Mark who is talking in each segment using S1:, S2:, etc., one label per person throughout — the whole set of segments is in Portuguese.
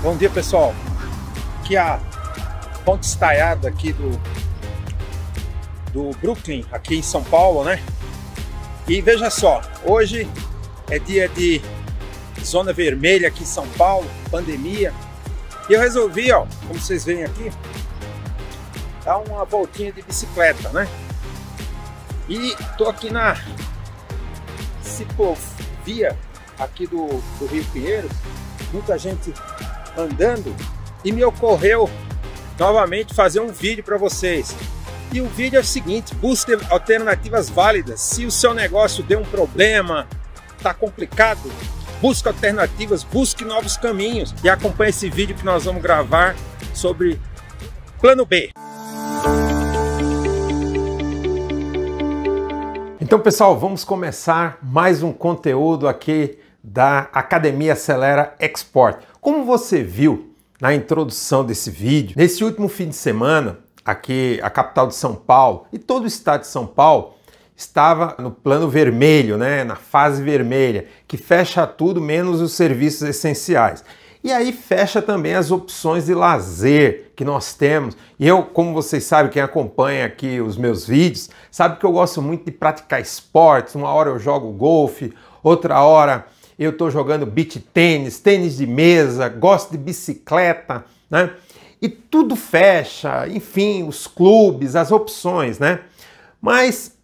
S1: Bom dia, pessoal. Aqui é a ponte estaiada aqui do, do Brooklyn, aqui em São Paulo, né? E veja só, hoje é dia de zona vermelha aqui em São Paulo, pandemia. E eu resolvi, ó, como vocês veem aqui, dar uma voltinha de bicicleta, né? E tô aqui na ciclovia aqui do, do Rio Pinheiro. Muita gente andando e me ocorreu novamente fazer um vídeo para vocês. E o vídeo é o seguinte: busque alternativas válidas. Se o seu negócio deu um problema, está complicado, busque alternativas, busque novos caminhos e acompanhe esse vídeo que nós vamos gravar sobre plano B. Então, pessoal, vamos começar mais um conteúdo aqui da Academia Acelera Export. Como você viu na introdução desse vídeo, nesse último fim de semana, aqui a capital de São Paulo e todo o estado de São Paulo estava no plano vermelho, né, na fase vermelha, que fecha tudo menos os serviços essenciais. E aí fecha também as opções de lazer que nós temos. E eu, como vocês sabem, quem acompanha aqui os meus vídeos, sabe que eu gosto muito de praticar esportes. Uma hora eu jogo golfe, outra hora eu estou jogando beach tênis, tênis de mesa, gosto de bicicleta, né? E tudo fecha, enfim, os clubes, as opções, né? Mas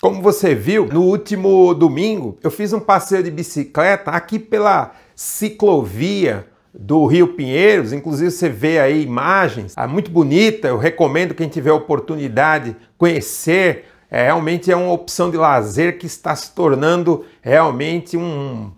S1: como você viu, no último domingo eu fiz um passeio de bicicleta aqui pela ciclovia do Rio Pinheiros, inclusive você vê aí imagens, é muito bonita, eu recomendo quem tiver oportunidade conhecer, é, realmente é uma opção de lazer que está se tornando realmente um,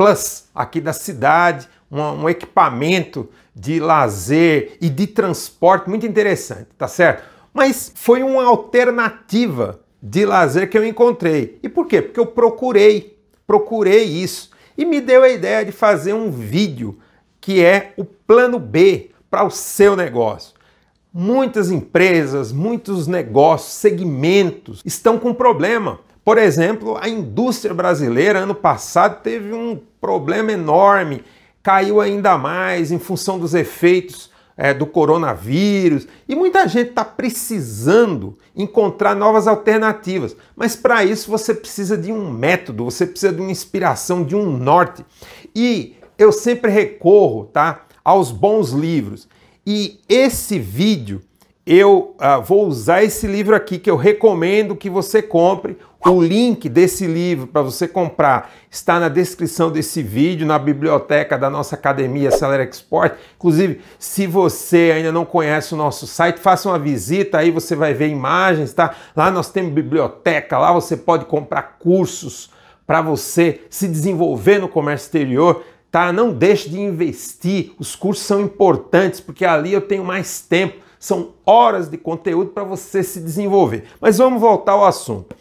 S1: Plus aqui da cidade, um, um equipamento de lazer e de transporte muito interessante, tá certo? Mas foi uma alternativa de lazer que eu encontrei. E por quê? Porque eu procurei, procurei isso e me deu a ideia de fazer um vídeo que é o plano B para o seu negócio. Muitas empresas, muitos negócios, segmentos estão com problema por exemplo, a indústria brasileira ano passado teve um problema enorme, caiu ainda mais em função dos efeitos é, do coronavírus e muita gente está precisando encontrar novas alternativas. Mas para isso você precisa de um método, você precisa de uma inspiração, de um norte. E eu sempre recorro, tá, aos bons livros. E esse vídeo eu ah, vou usar esse livro aqui que eu recomendo que você compre. O link desse livro para você comprar está na descrição desse vídeo, na biblioteca da nossa academia Celera Export. Inclusive, se você ainda não conhece o nosso site, faça uma visita aí, você vai ver imagens, tá? Lá nós temos biblioteca, lá você pode comprar cursos para você se desenvolver no comércio exterior tá? Não deixe de investir. Os cursos são importantes porque ali eu tenho mais tempo são horas de conteúdo para você se desenvolver. Mas vamos voltar ao assunto.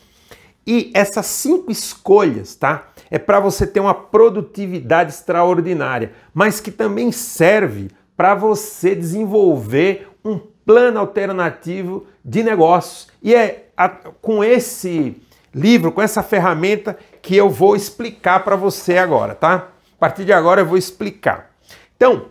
S1: E essas cinco escolhas, tá? É para você ter uma produtividade extraordinária, mas que também serve para você desenvolver um plano alternativo de negócios. E é a, com esse livro, com essa ferramenta que eu vou explicar para você agora, tá? A partir de agora eu vou explicar. Então,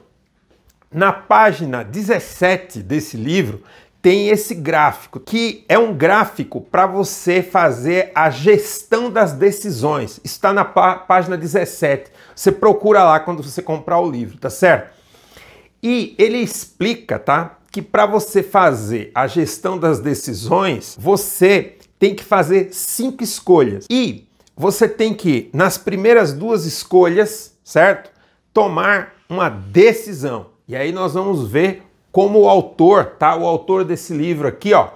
S1: na página 17 desse livro tem esse gráfico, que é um gráfico para você fazer a gestão das decisões. Está na pá página 17. Você procura lá quando você comprar o livro, tá certo? E ele explica, tá? Que para você fazer a gestão das decisões, você tem que fazer cinco escolhas. E você tem que, nas primeiras duas escolhas, certo? Tomar uma decisão. E aí nós vamos ver como o autor, tá? O autor desse livro aqui, ó,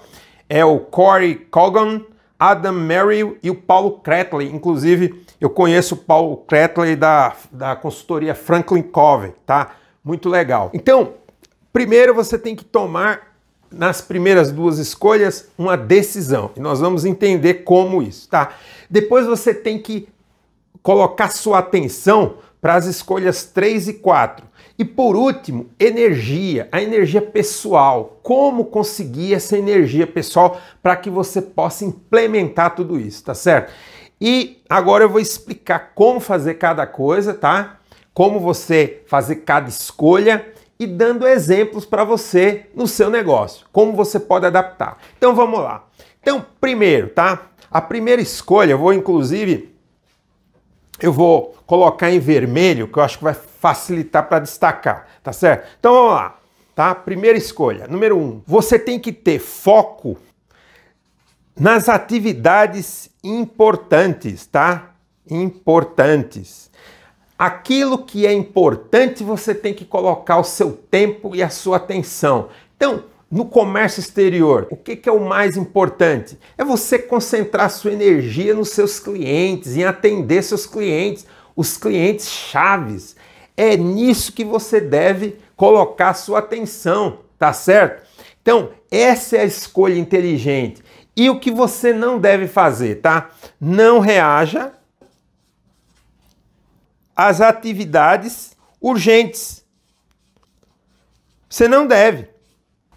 S1: é o Corey Cogan, Adam Merrill e o Paulo Kretley. Inclusive, eu conheço o Paulo Kretley da, da consultoria Franklin Covey, tá? Muito legal. Então, primeiro você tem que tomar nas primeiras duas escolhas uma decisão. E nós vamos entender como isso, tá? Depois você tem que colocar sua atenção para as escolhas 3 e 4. E por último, energia, a energia pessoal. Como conseguir essa energia pessoal para que você possa implementar tudo isso, tá certo? E agora eu vou explicar como fazer cada coisa, tá? Como você fazer cada escolha e dando exemplos para você no seu negócio, como você pode adaptar. Então vamos lá. Então, primeiro, tá? A primeira escolha, eu vou inclusive eu vou colocar em vermelho, que eu acho que vai facilitar para destacar, tá certo? Então vamos lá, tá? Primeira escolha, número um, você tem que ter foco nas atividades importantes, tá? Importantes. Aquilo que é importante, você tem que colocar o seu tempo e a sua atenção. Então, no comércio exterior, o que, que, é o mais importante? É você concentrar sua energia nos seus clientes, em atender seus clientes, os clientes chaves. É nisso que você deve colocar sua atenção, tá certo? Então, essa é a escolha inteligente. E o que você não deve fazer, tá? Não reaja às atividades urgentes. Você não deve.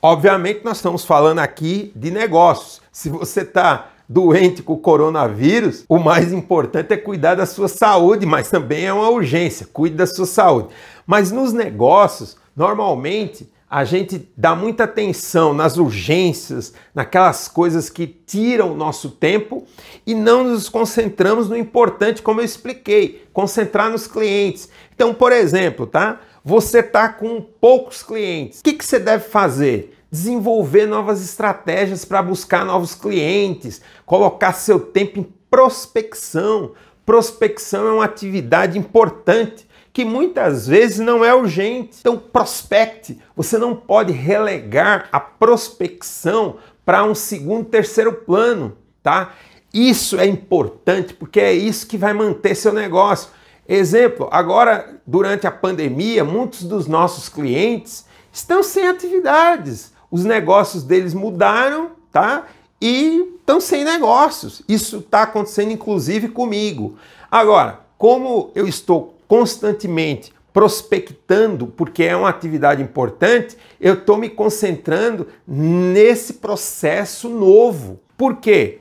S1: Obviamente, nós estamos falando aqui de negócios. Se você está doente com o coronavírus, o mais importante é cuidar da sua saúde, mas também é uma urgência, cuide da sua saúde. Mas nos negócios, normalmente, a gente dá muita atenção nas urgências, naquelas coisas que tiram o nosso tempo e não nos concentramos no importante, como eu expliquei, concentrar nos clientes. Então, por exemplo, tá? você está com poucos clientes. O que, que, você deve fazer? desenvolver novas estratégias para buscar novos clientes, colocar seu tempo em prospecção. Prospecção é uma atividade importante que muitas vezes não é urgente. Então, prospecte. Você não pode relegar a prospecção para um segundo, terceiro plano, tá? Isso é importante porque é isso que vai manter seu negócio. Exemplo, agora durante a pandemia, muitos dos nossos clientes estão sem atividades os negócios deles mudaram, tá? E estão sem negócios. Isso está acontecendo inclusive comigo. Agora, como eu estou constantemente prospectando, porque é uma atividade importante, eu estou me concentrando nesse processo novo. Por quê?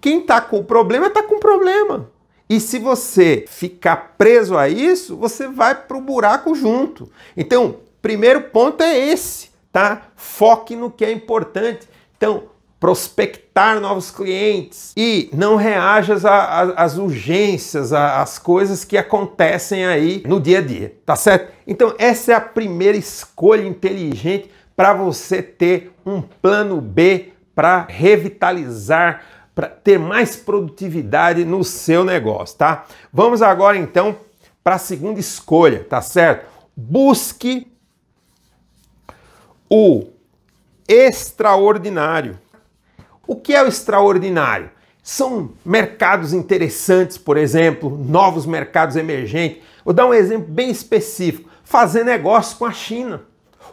S1: Quem está com problema está com problema. E se você ficar preso a isso, você vai para o buraco junto. Então, primeiro ponto é esse tá? Foque no que é importante. Então, prospectar novos clientes e não reajas às urgências, às coisas que acontecem aí no dia a dia, tá certo? Então, essa é a primeira escolha inteligente para você ter um plano B para revitalizar, para ter mais produtividade no seu negócio, tá? Vamos agora então para a segunda escolha, tá certo? Busque o extraordinário. O que é o extraordinário? São mercados interessantes, por exemplo, novos mercados emergentes. Vou dar um exemplo bem específico: fazer negócio com a China.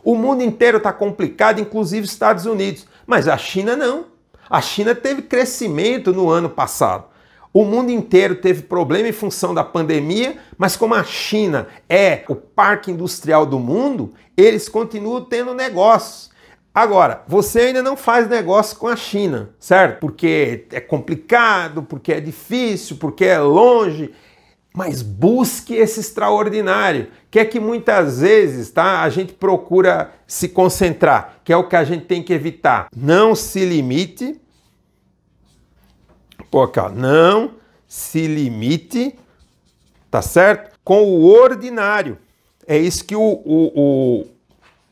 S1: O mundo inteiro está complicado, inclusive os Estados Unidos, mas a China não. A China teve crescimento no ano passado. O mundo inteiro teve problema em função da pandemia, mas como a China é o parque industrial do mundo, eles continuam tendo negócios. Agora, você ainda não faz negócio com a China, certo? Porque é complicado, porque é difícil, porque é longe. Mas busque esse extraordinário, que é que muitas vezes tá, a gente procura se concentrar, que é o que a gente tem que evitar. Não se limite Pô, cá, não se limite, tá certo? Com o ordinário. É isso que o, o, o,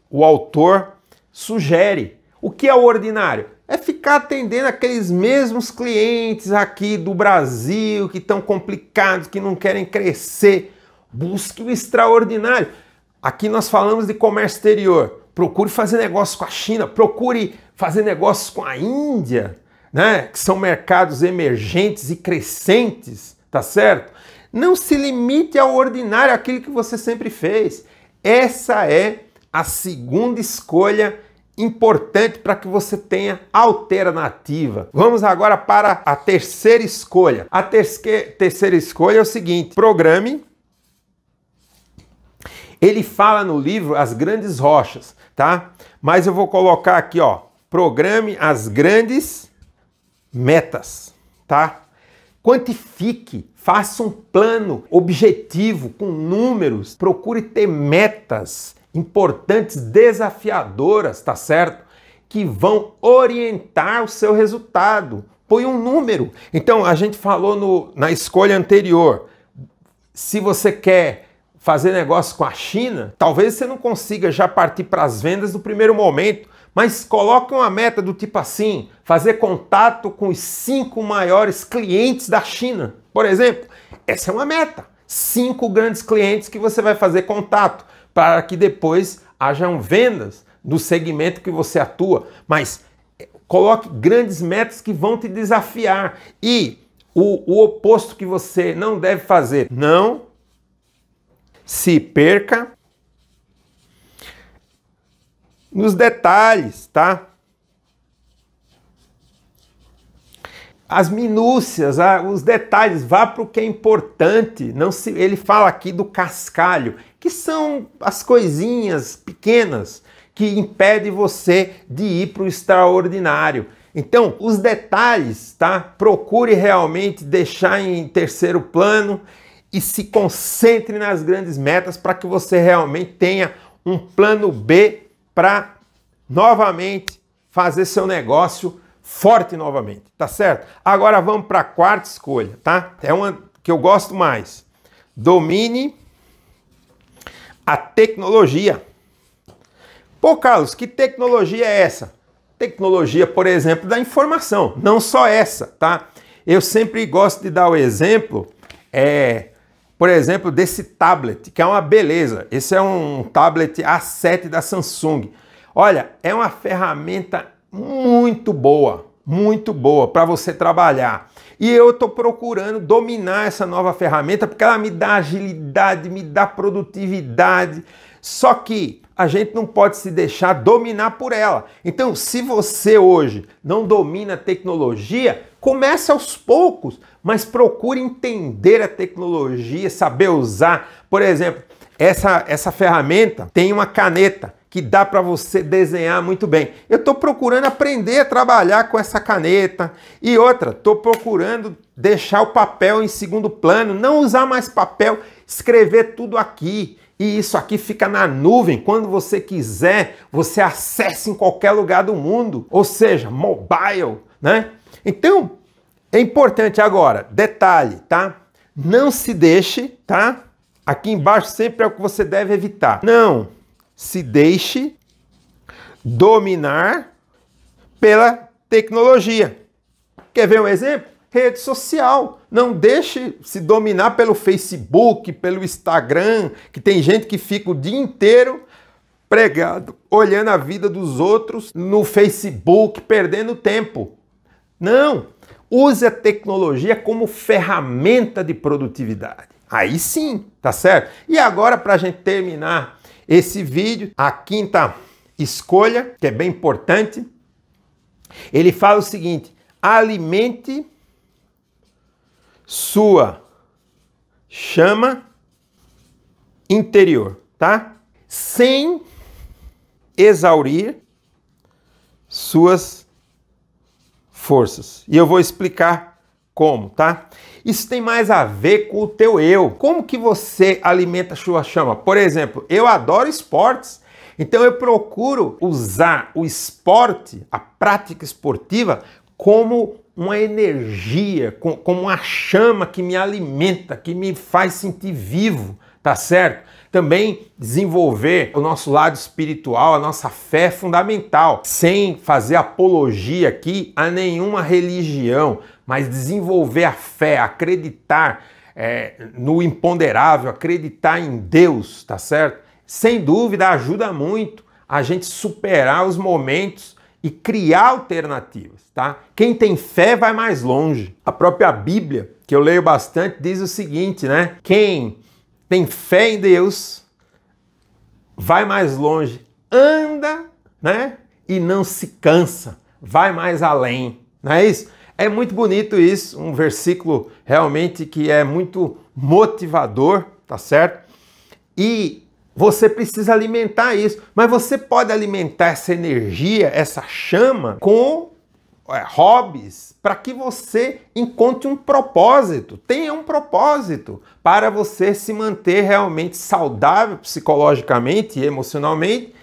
S1: o autor sugere. O que é o ordinário? É ficar atendendo aqueles mesmos clientes aqui do Brasil que estão complicados, que não querem crescer. Busque o extraordinário. Aqui nós falamos de comércio exterior. Procure fazer negócio com a China, procure fazer negócio com a Índia, né, que são mercados emergentes e crescentes, tá certo? Não se limite ao ordinário, aquilo que você sempre fez. Essa é a segunda escolha importante para que você tenha alternativa. Vamos agora para a terceira escolha. A terceira escolha é o seguinte: programe. Ele fala no livro as grandes rochas, tá? Mas eu vou colocar aqui, ó, programe as grandes metas, tá? Quantifique, faça um plano objetivo com números, procure ter metas importantes, desafiadoras, tá certo? Que vão orientar o seu resultado. Põe um número. Então, a gente falou no, na escolha anterior. Se você quer fazer negócio com a China, talvez você não consiga já partir para as vendas no primeiro momento, mas coloque uma meta do tipo assim: fazer contato com os cinco maiores clientes da China, por exemplo. Essa é uma meta. Cinco grandes clientes que você vai fazer contato para que depois hajam vendas do segmento que você atua. Mas eh, coloque grandes metas que vão te desafiar. E o, o oposto que você não deve fazer, não se perca nos detalhes, tá? As minúcias, ah, os detalhes, vá para o que é importante. Não se, ele fala aqui do cascalho, que são as coisinhas pequenas que impede você de ir para o extraordinário. Então, os detalhes, tá? Procure realmente deixar em terceiro plano e se concentre nas grandes metas para que você realmente tenha um plano B para novamente fazer seu negócio forte novamente, tá certo? Agora vamos para a quarta escolha, tá? É uma que eu gosto mais. Domine a tecnologia. Pô, Carlos, que tecnologia é essa? Tecnologia, por exemplo, da informação, não só essa, tá? Eu sempre gosto de dar o exemplo é, por exemplo, desse tablet, que é uma beleza. Esse é um tablet A7 da Samsung. Olha, é uma ferramenta muito boa, muito boa para você trabalhar. E eu estou procurando dominar essa nova ferramenta porque ela me dá agilidade, me dá produtividade. Só que a gente não pode se deixar dominar por ela. Então, se você hoje não domina a tecnologia, comece aos poucos mas procure entender a tecnologia, saber usar. Por exemplo, essa, essa ferramenta tem uma caneta que dá para você desenhar muito bem. Eu estou procurando aprender a trabalhar com essa caneta. E outra, estou procurando deixar o papel em segundo plano, não usar mais papel, escrever tudo aqui. E isso aqui fica na nuvem. Quando você quiser, você acessa em qualquer lugar do mundo. Ou seja, mobile, né? Então, é importante agora, detalhe, tá? Não se deixe, tá? Aqui embaixo sempre é o que você deve evitar. Não se deixe dominar pela tecnologia. Quer ver um exemplo? Rede social. Não deixe se dominar pelo Facebook, pelo Instagram, que tem gente que fica o dia inteiro pregado, olhando a vida dos outros no Facebook, perdendo tempo. Não, Use a tecnologia como ferramenta de produtividade. Aí sim, tá certo? E agora, para a gente terminar esse vídeo, a quinta escolha, que é bem importante, ele fala o seguinte: alimente sua chama interior, tá? Sem exaurir suas forças. E eu vou explicar como, tá? Isso tem mais a ver com o teu eu. Como que você alimenta a sua chama? Por exemplo, eu adoro esportes. Então eu procuro usar o esporte, a prática esportiva, como uma energia, como uma chama que me alimenta, que me faz sentir vivo, tá certo? Também desenvolver o nosso lado espiritual, a nossa fé fundamental, sem fazer apologia aqui a nenhuma religião, mas desenvolver a fé, acreditar é, no imponderável, acreditar em Deus, tá certo? Sem dúvida ajuda muito a gente superar os momentos e criar alternativas, tá? Quem tem fé vai mais longe. A própria Bíblia, que eu leio bastante, diz o seguinte, né? Quem tem fé em Deus, vai mais longe, anda, né? E não se cansa, vai mais além. Não é isso? É muito bonito isso, um versículo realmente que é muito motivador, tá certo? E você precisa alimentar isso, mas você pode alimentar essa energia, essa chama com é, hobbies para que você encontre um propósito, tenha um propósito para você se manter realmente saudável psicologicamente e emocionalmente,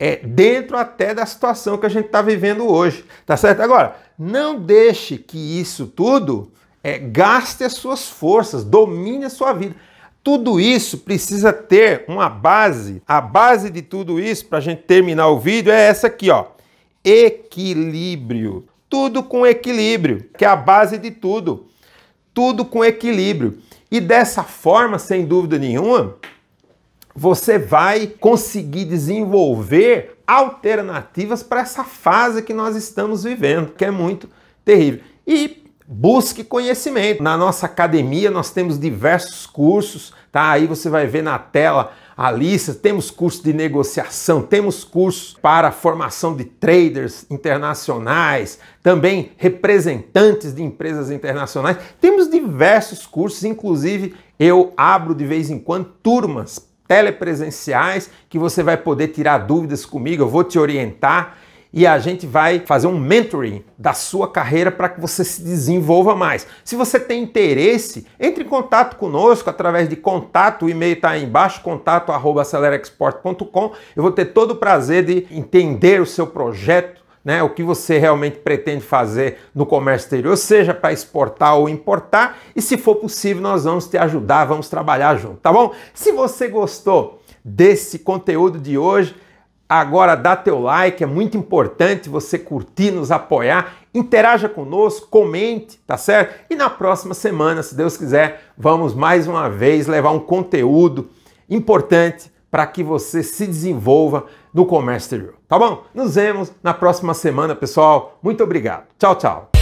S1: é, dentro até da situação que a gente está vivendo hoje, tá certo? Agora, não deixe que isso tudo é, gaste as suas forças, domine a sua vida. Tudo isso precisa ter uma base. A base de tudo isso, para a gente terminar o vídeo, é essa aqui, ó equilíbrio. Tudo com equilíbrio, que é a base de tudo. Tudo com equilíbrio. E dessa forma, sem dúvida nenhuma, você vai conseguir desenvolver alternativas para essa fase que nós estamos vivendo, que é muito terrível. E busque conhecimento. Na nossa academia nós temos diversos cursos, tá? Aí você vai ver na tela a lista, temos curso de negociação, temos curso para formação de traders internacionais, também representantes de empresas internacionais. Temos diversos cursos, inclusive eu abro de vez em quando turmas telepresenciais que você vai poder tirar dúvidas comigo, eu vou te orientar e a gente vai fazer um mentoring da sua carreira para que você se desenvolva mais. Se você tem interesse, entre em contato conosco através de contato, o e-mail está aí embaixo, contato arroba acelerexport.com. Eu vou ter todo o prazer de entender o seu projeto, né, o que você realmente pretende fazer no comércio exterior, seja para exportar ou importar, e se for possível, nós vamos te ajudar, vamos trabalhar junto, tá bom? Se você gostou desse conteúdo de hoje, Agora dá teu like, é muito importante você curtir, nos apoiar, interaja conosco, comente, tá certo? E na próxima semana, se Deus quiser, vamos mais uma vez levar um conteúdo importante para que você se desenvolva no comércio exterior, tá bom? Nos vemos na próxima semana, pessoal. Muito obrigado. Tchau, tchau.